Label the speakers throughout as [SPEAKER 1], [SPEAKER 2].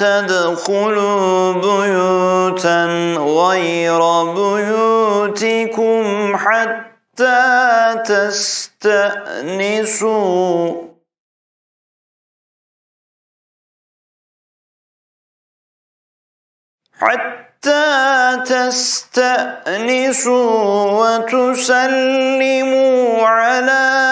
[SPEAKER 1] تدخلوا بيوتا غير
[SPEAKER 2] بيوتكم حتى تستأنسوا حتى تستأنسوا
[SPEAKER 1] وتسلموا على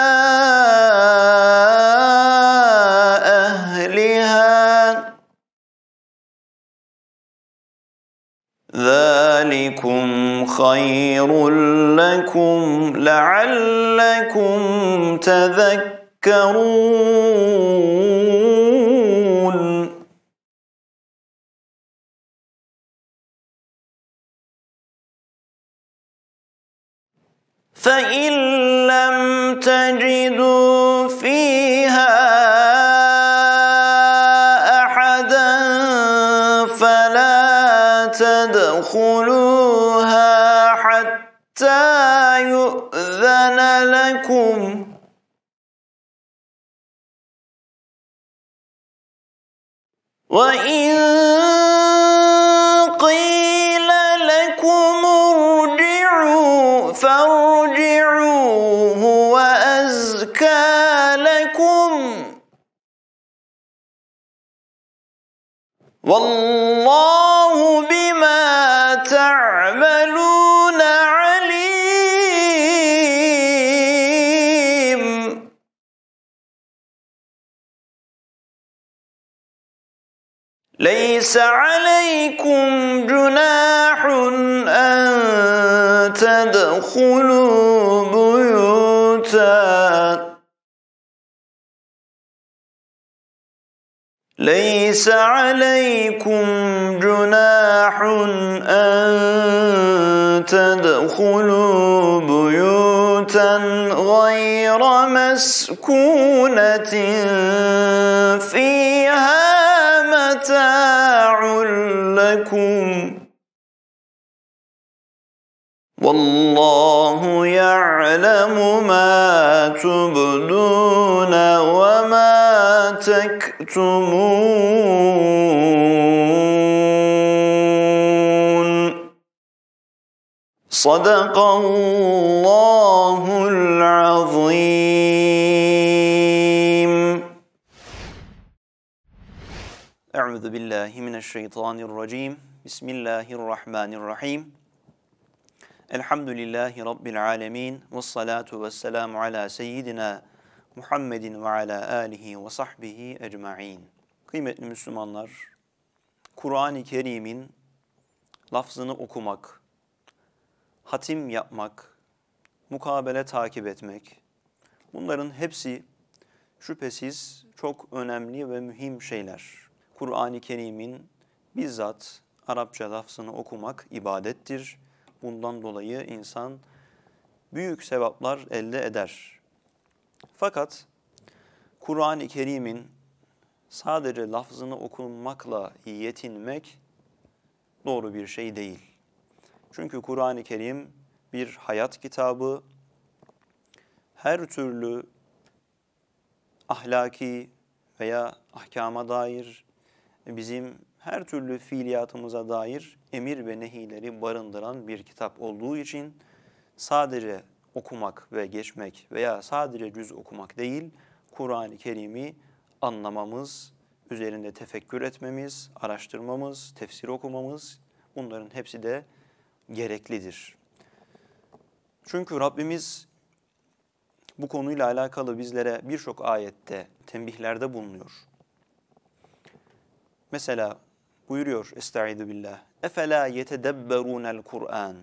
[SPEAKER 2] ذلكم خير
[SPEAKER 1] لكم لعلكم تذكرون
[SPEAKER 2] فإن لم تجدوا
[SPEAKER 1] فيها فادخلوها
[SPEAKER 2] حتى يؤذن لكم وإن قيل لكم ارجعوا فارجعوا هو أزكى لكم والله بما تعملون عليم ليس عليكم جناح أن تدخلوا بيوت ليس عليكم جناح أن
[SPEAKER 1] تدخلوا بيوتا غير مسكونة
[SPEAKER 2] فيها متاع لكم
[SPEAKER 1] والله يعلم ما تبدون وما تكتمون صدق الله العظيم
[SPEAKER 3] أعوذ بالله من الشيطان الرجيم بسم الله الرحمن الرحيم Elhamdülillahi Rabbil alemin. Ve salatu ve selamu ala seyyidina Muhammedin ve ala alihi ve sahbihi ecma'in. Kıymetli Müslümanlar, Kur'an-ı Kerim'in lafzını okumak, hatim yapmak, mukabele takip etmek, bunların hepsi şüphesiz çok önemli ve mühim şeyler. Kur'an-ı Kerim'in bizzat Arapça lafzını okumak ibadettir Bundan dolayı insan büyük sevaplar elde eder. Fakat Kur'an-ı Kerim'in sadece lafzını okunmakla yetinmek doğru bir şey değil. Çünkü Kur'an-ı Kerim bir hayat kitabı, her türlü ahlaki veya ahkama dair bizim her türlü fiiliyatımıza dair emir ve nehileri barındıran bir kitap olduğu için sadece okumak ve geçmek veya sadece cüz okumak değil, Kur'an-ı Kerim'i anlamamız, üzerinde tefekkür etmemiz, araştırmamız, tefsir okumamız bunların hepsi de gereklidir. Çünkü Rabbimiz bu konuyla alakalı bizlere birçok ayette, tembihlerde bulunuyor. Mesela Buyuruyor Estaizu billah. Efela yetedebbelunel Kur'an.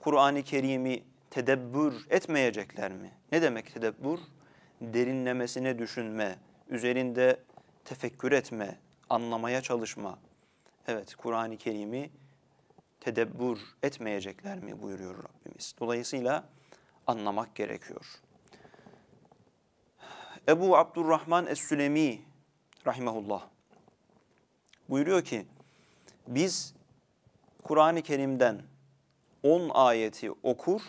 [SPEAKER 3] Kur'an-ı Kerim'i tedebbür etmeyecekler mi? Ne demek tedebbür? Derinlemesine düşünme, üzerinde tefekkür etme, anlamaya çalışma. Evet, Kur'an-ı Kerim'i tedebbür etmeyecekler mi buyuruyor Rabbimiz. Dolayısıyla anlamak gerekiyor. Ebu Abdurrahman Es-Sülemi rahimahullah Buyuruyor ki biz Kur'an-ı Kerim'den 10 ayeti okur.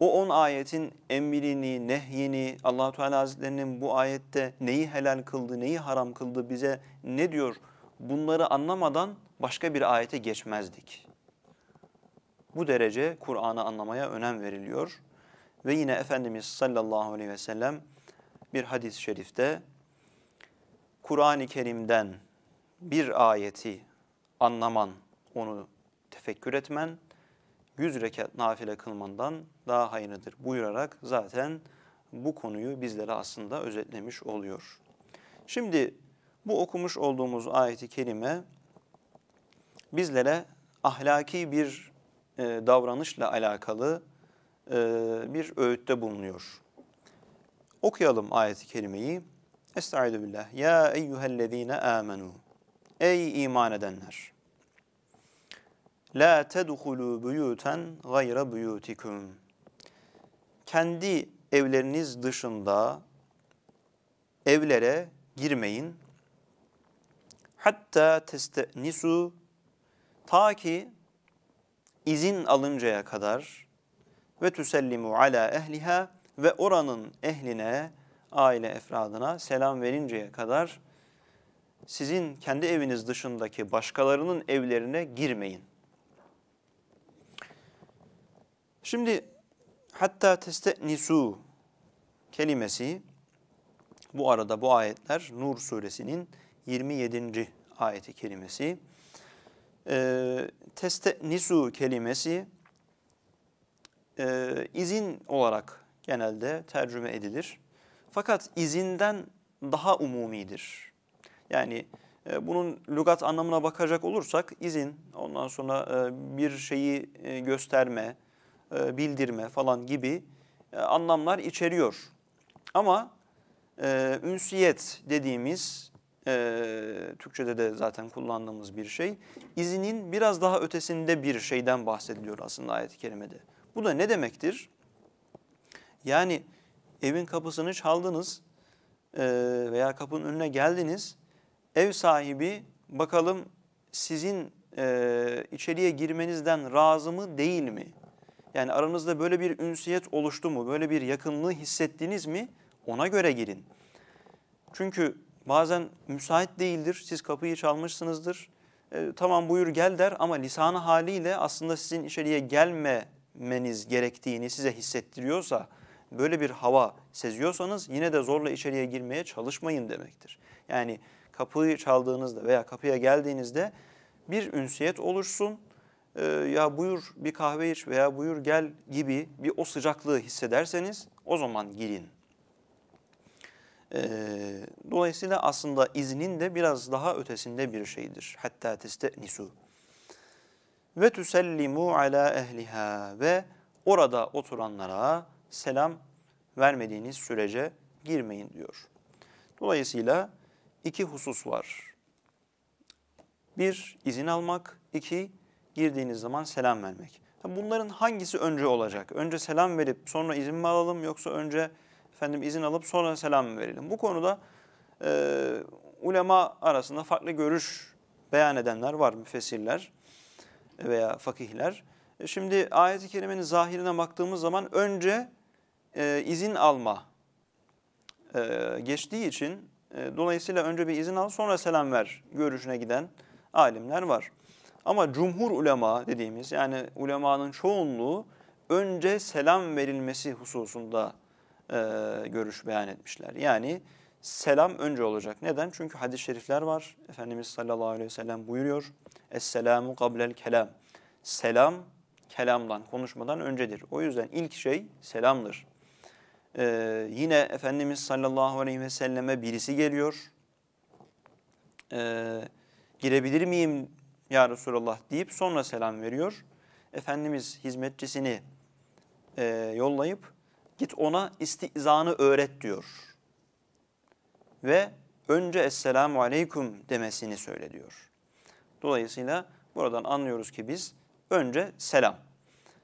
[SPEAKER 3] O 10 ayetin emrini, nehyini, Allahu Teala Hazretlerinin bu ayette neyi helal kıldı, neyi haram kıldı bize ne diyor? Bunları anlamadan başka bir ayete geçmezdik. Bu derece Kur'an'ı anlamaya önem veriliyor. Ve yine Efendimiz sallallahu aleyhi ve sellem bir hadis-i şerifte Kur'an-ı Kerim'den bir ayeti anlaman, onu tefekkür etmen, yüz rekat nafile kılmandan daha hayırlıdır buyurarak zaten bu konuyu bizlere aslında özetlemiş oluyor. Şimdi bu okumuş olduğumuz ayeti kelime bizlere ahlaki bir e, davranışla alakalı e, bir öğütte bulunuyor. Okuyalım ayeti kelimeyi. Estaizu billah. Ya eyyühellezine amenu. Ey iman edenler! La tedhulu buyuten gayra buyutikum. Kendi evleriniz dışında evlere girmeyin. Hatta testenisu ta ki izin alıncaya kadar ve tüsellimu ala ehliha ve oranın ehline, aile efradına selam verinceye kadar sizin kendi eviniz dışındaki başkalarının evlerine girmeyin. Şimdi hatta teste nisu kelimesi bu arada bu ayetler Nur suresinin 27. ayeti kelimesi. E, ee, nisu kelimesi e, izin olarak genelde tercüme edilir. Fakat izinden daha umumidir. Yani e, bunun lügat anlamına bakacak olursak izin, ondan sonra e, bir şeyi e, gösterme, e, bildirme falan gibi e, anlamlar içeriyor. Ama e, ünsiyet dediğimiz, e, Türkçe'de de zaten kullandığımız bir şey, izinin biraz daha ötesinde bir şeyden bahsediliyor aslında ayet-i kerimede. Bu da ne demektir? Yani evin kapısını çaldınız e, veya kapının önüne geldiniz ev sahibi bakalım sizin e, içeriye girmenizden razı mı değil mi? Yani aranızda böyle bir ünsiyet oluştu mu? Böyle bir yakınlığı hissettiniz mi? Ona göre girin. Çünkü bazen müsait değildir. Siz kapıyı çalmışsınızdır. E, tamam buyur gel der ama lisanı haliyle aslında sizin içeriye gelmemeniz gerektiğini size hissettiriyorsa, böyle bir hava seziyorsanız yine de zorla içeriye girmeye çalışmayın demektir. Yani kapıyı çaldığınızda veya kapıya geldiğinizde bir ünsiyet oluşsun. E, ya buyur bir kahve iç veya buyur gel gibi bir o sıcaklığı hissederseniz o zaman girin. E, dolayısıyla aslında iznin de biraz daha ötesinde bir şeydir. Hatta testenisu. Ve tüsellimu ala ehliha ve orada oturanlara selam vermediğiniz sürece girmeyin diyor. Dolayısıyla iki husus var. Bir, izin almak. iki girdiğiniz zaman selam vermek. Bunların hangisi önce olacak? Önce selam verip sonra izin mi alalım yoksa önce efendim izin alıp sonra selam mı verelim? Bu konuda e, ulema arasında farklı görüş beyan edenler var, müfessirler veya fakihler. E, şimdi ayet-i kerimenin zahirine baktığımız zaman önce e, izin alma e, geçtiği için e, dolayısıyla önce bir izin al sonra selam ver görüşüne giden alimler var. Ama cumhur ulema dediğimiz yani ulemanın çoğunluğu önce selam verilmesi hususunda e, görüş beyan etmişler. Yani selam önce olacak. Neden? Çünkü hadis-i şerifler var. Efendimiz sallallahu aleyhi ve sellem buyuruyor. Esselamu kablel kelam. Selam kelamdan, konuşmadan öncedir. O yüzden ilk şey selamdır. Ee, yine Efendimiz sallallahu aleyhi ve selleme birisi geliyor. Ee, girebilir miyim ya Resulallah deyip sonra selam veriyor. Efendimiz hizmetçisini e, yollayıp git ona istizanı öğret diyor. Ve önce Esselamu Aleyküm demesini söyle diyor. Dolayısıyla buradan anlıyoruz ki biz önce selam.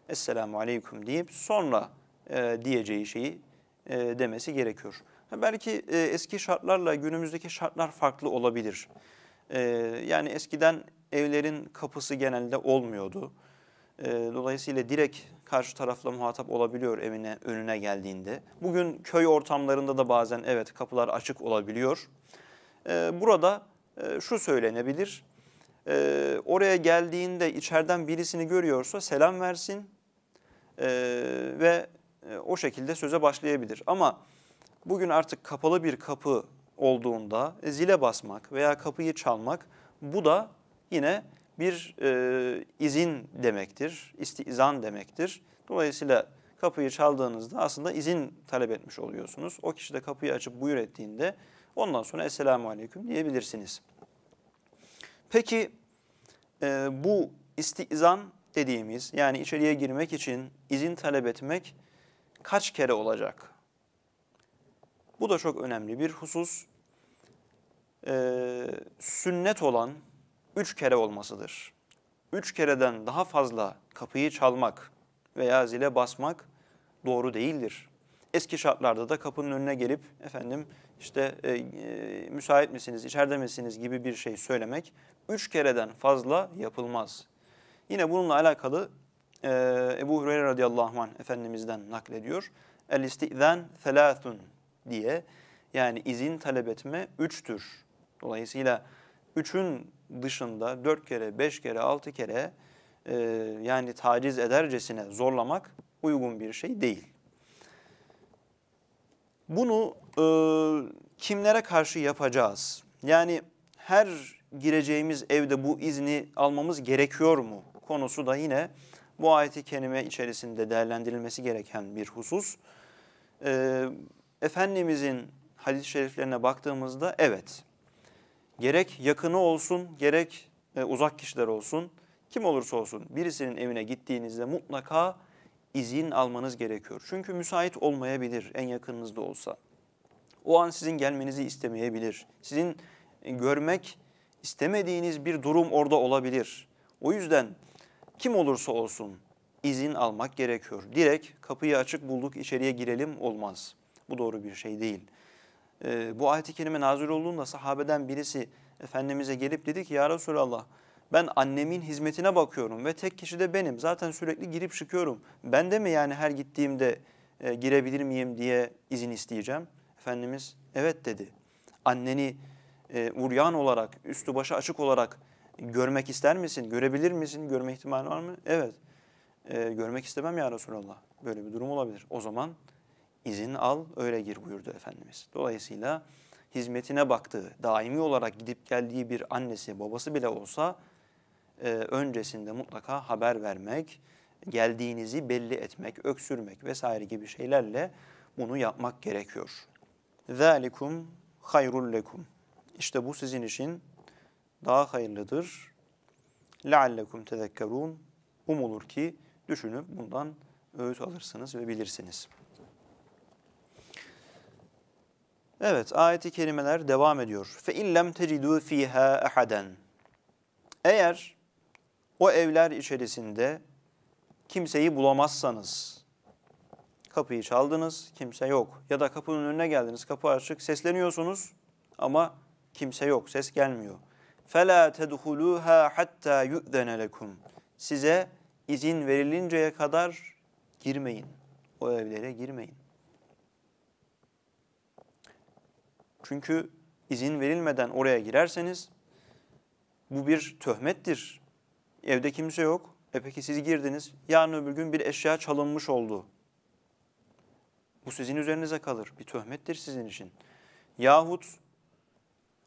[SPEAKER 3] Esselamu Aleyküm deyip sonra e, diyeceği şeyi e, demesi gerekiyor. Ha, belki e, eski şartlarla günümüzdeki şartlar farklı olabilir. E, yani eskiden evlerin kapısı genelde olmuyordu. E, dolayısıyla direkt karşı tarafla muhatap olabiliyor evine önüne geldiğinde. Bugün köy ortamlarında da bazen evet kapılar açık olabiliyor. E, burada e, şu söylenebilir. E, oraya geldiğinde içeriden birisini görüyorsa selam versin e, ve e, o şekilde söze başlayabilir. Ama bugün artık kapalı bir kapı olduğunda e, zile basmak veya kapıyı çalmak bu da yine bir e, izin demektir, istizan demektir. Dolayısıyla kapıyı çaldığınızda aslında izin talep etmiş oluyorsunuz. O kişi de kapıyı açıp buyur ettiğinde ondan sonra Esselamu Aleyküm diyebilirsiniz. Peki e, bu istizan dediğimiz yani içeriye girmek için izin talep etmek kaç kere olacak? Bu da çok önemli bir husus. Ee, sünnet olan üç kere olmasıdır. Üç kereden daha fazla kapıyı çalmak veya zile basmak doğru değildir. Eski şartlarda da kapının önüne gelip efendim işte e, e, müsait misiniz, içeride misiniz gibi bir şey söylemek üç kereden fazla yapılmaz. Yine bununla alakalı e, Ebu Hureyre radıyallahu anh Efendimiz'den naklediyor. El isti'zen felâthun diye yani izin talep etme üçtür. Dolayısıyla üçün dışında dört kere, beş kere, altı kere e, yani taciz edercesine zorlamak uygun bir şey değil. Bunu e, kimlere karşı yapacağız? Yani her gireceğimiz evde bu izni almamız gerekiyor mu konusu da yine bu ayeti kerime içerisinde değerlendirilmesi gereken bir husus. E, Efendimizin hadis-i şeriflerine baktığımızda evet gerek yakını olsun gerek e, uzak kişiler olsun kim olursa olsun birisinin evine gittiğinizde mutlaka izin almanız gerekiyor. Çünkü müsait olmayabilir en yakınınızda olsa. O an sizin gelmenizi istemeyebilir. Sizin e, görmek istemediğiniz bir durum orada olabilir. O yüzden kim olursa olsun izin almak gerekiyor. Direkt kapıyı açık bulduk içeriye girelim olmaz. Bu doğru bir şey değil. Ee, bu ayet-i kerime nazil olduğunda sahabeden birisi Efendimiz'e gelip dedi ki ya Resulallah ben annemin hizmetine bakıyorum ve tek kişi de benim. Zaten sürekli girip çıkıyorum. Ben de mi yani her gittiğimde e, girebilir miyim diye izin isteyeceğim? Efendimiz evet dedi. Anneni e, uryan olarak, üstü başı açık olarak görmek ister misin? Görebilir misin? Görme ihtimali var mı? Evet. Ee, görmek istemem ya Resulallah. Böyle bir durum olabilir. O zaman izin al öyle gir buyurdu Efendimiz. Dolayısıyla hizmetine baktığı, daimi olarak gidip geldiği bir annesi, babası bile olsa e, öncesinde mutlaka haber vermek, geldiğinizi belli etmek, öksürmek vesaire gibi şeylerle bunu yapmak gerekiyor. ذَٰلِكُمْ hayrul lekum. İşte bu sizin için daha hayırlıdır. لَعَلَّكُمْ تَذَكَّرُونَ Umulur ki düşünüp bundan öğüt alırsınız ve bilirsiniz. Evet, ayeti kerimeler devam ediyor. فَاِنْ لَمْ تَجِدُوا ف۪يهَا اَحَدًا Eğer o evler içerisinde kimseyi bulamazsanız, kapıyı çaldınız, kimse yok. Ya da kapının önüne geldiniz, kapı açık, sesleniyorsunuz ama kimse yok, ses gelmiyor. فَلَا تَدْخُلُوهَا hatta يُؤْذَنَ لَكُمْ Size izin verilinceye kadar girmeyin. O evlere girmeyin. Çünkü izin verilmeden oraya girerseniz bu bir töhmettir. Evde kimse yok. E peki siz girdiniz. Yarın öbür gün bir eşya çalınmış oldu. Bu sizin üzerinize kalır. Bir töhmettir sizin için. Yahut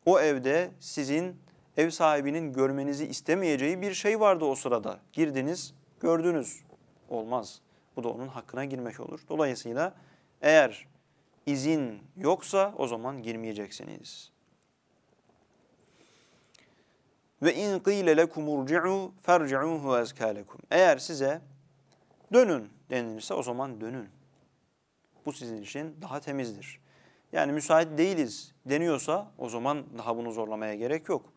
[SPEAKER 3] o evde sizin ev sahibinin görmenizi istemeyeceği bir şey vardı o sırada. Girdiniz, gördünüz. Olmaz. Bu da onun hakkına girmek olur. Dolayısıyla eğer izin yoksa o zaman girmeyeceksiniz. Ve in qîle lekum urci'û ferci'ûhu ezkâlekum. Eğer size dönün denilirse o zaman dönün. Bu sizin için daha temizdir. Yani müsait değiliz deniyorsa o zaman daha bunu zorlamaya gerek yok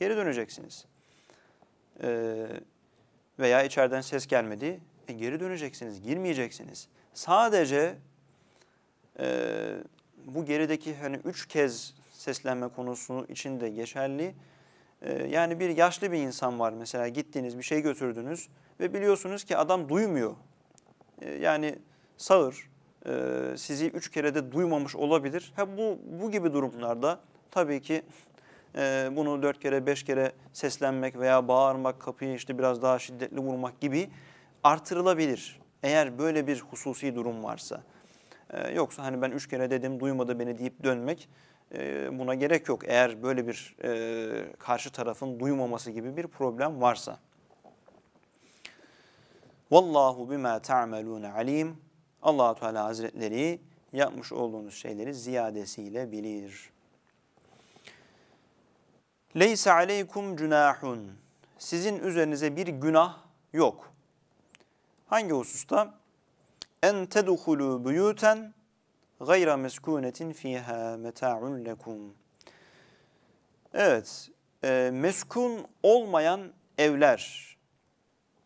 [SPEAKER 3] geri döneceksiniz. E, veya içeriden ses gelmedi, e, geri döneceksiniz, girmeyeceksiniz. Sadece e, bu gerideki hani üç kez seslenme konusu için de geçerli. E, yani bir yaşlı bir insan var mesela gittiğiniz bir şey götürdünüz ve biliyorsunuz ki adam duymuyor. E, yani sağır, e, sizi üç kere de duymamış olabilir. Ha, bu, bu gibi durumlarda tabii ki ee, bunu dört kere beş kere seslenmek veya bağırmak, kapıyı işte biraz daha şiddetli vurmak gibi artırılabilir. Eğer böyle bir hususi durum varsa. Ee, yoksa hani ben üç kere dedim duymadı beni deyip dönmek e, buna gerek yok. Eğer böyle bir e, karşı tarafın duymaması gibi bir problem varsa. Vallahu bima ta'melun alim. Allah Teala Hazretleri yapmış olduğunuz şeyleri ziyadesiyle bilir. Leyse aleykum cunahun. Sizin üzerinize bir günah yok. Hangi hususta? En tedhulu buyuten gayra meskunetin fiha meta'un lekum. Evet, e, meskun olmayan evler.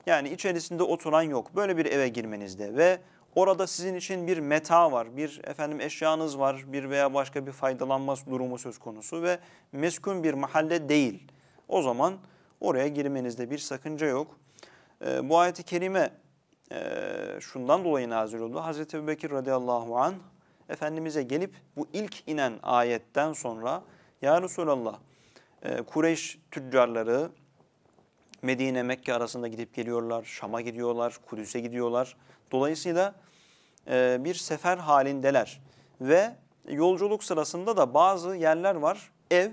[SPEAKER 3] Yani içerisinde oturan yok. Böyle bir eve girmenizde ve Orada sizin için bir meta var, bir efendim eşyanız var, bir veya başka bir faydalanma durumu söz konusu ve meskun bir mahalle değil. O zaman oraya girmenizde bir sakınca yok. E, bu ayeti kerime e, şundan dolayı nazil oldu. Hazreti Ebubekir radıyallahu an Efendimiz'e gelip bu ilk inen ayetten sonra Ya Resulallah e, Kureyş tüccarları Medine Mekke arasında gidip geliyorlar, Şam'a gidiyorlar, Kudüs'e gidiyorlar. Dolayısıyla e, bir sefer halindeler. Ve yolculuk sırasında da bazı yerler var, ev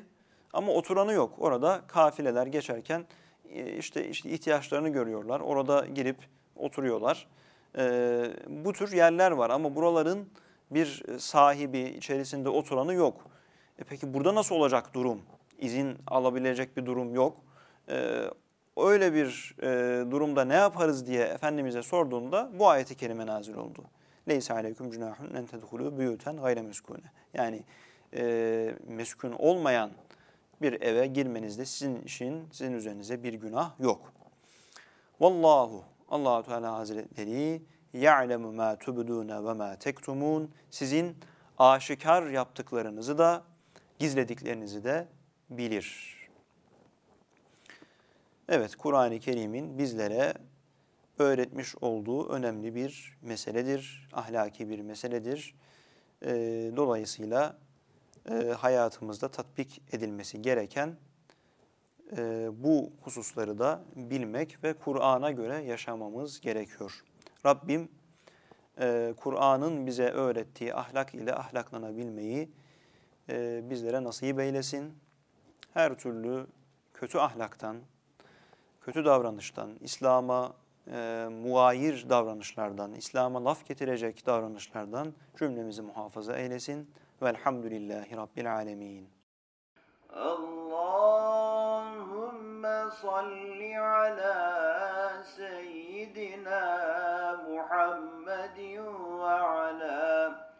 [SPEAKER 3] ama oturanı yok. Orada kafileler geçerken e, işte, işte ihtiyaçlarını görüyorlar. Orada girip oturuyorlar. E, bu tür yerler var ama buraların bir sahibi içerisinde oturanı yok. E peki burada nasıl olacak durum? İzin alabilecek bir durum yok. E, öyle bir e, durumda ne yaparız diye Efendimiz'e sorduğunda bu ayeti kerime nazil oldu. Leysa aleyküm cünahun en tedhulû büyüten gayre meskûne. Yani e, meskun olmayan bir eve girmenizde sizin için, sizin üzerinize bir günah yok. Vallahu, allah Teala Hazretleri ya'lemu ma tubdûne ve ma tektumûn. Sizin aşikar yaptıklarınızı da, gizlediklerinizi de bilir. Evet, Kur'an-ı Kerim'in bizlere öğretmiş olduğu önemli bir meseledir, ahlaki bir meseledir. E, dolayısıyla e, hayatımızda tatbik edilmesi gereken e, bu hususları da bilmek ve Kur'an'a göre yaşamamız gerekiyor. Rabbim e, Kur'an'ın bize öğrettiği ahlak ile ahlaklanabilmeyi e, bizlere nasip eylesin. Her türlü kötü ahlaktan, kötü davranıştan, İslam'a, e, muayir davranışlardan, İslam'a laf getirecek davranışlardan cümlemizi muhafaza eylesin. Velhamdülillahi Rabbil Alemin.
[SPEAKER 1] Allahümme salli ala seyyidina Muhammedin ve ala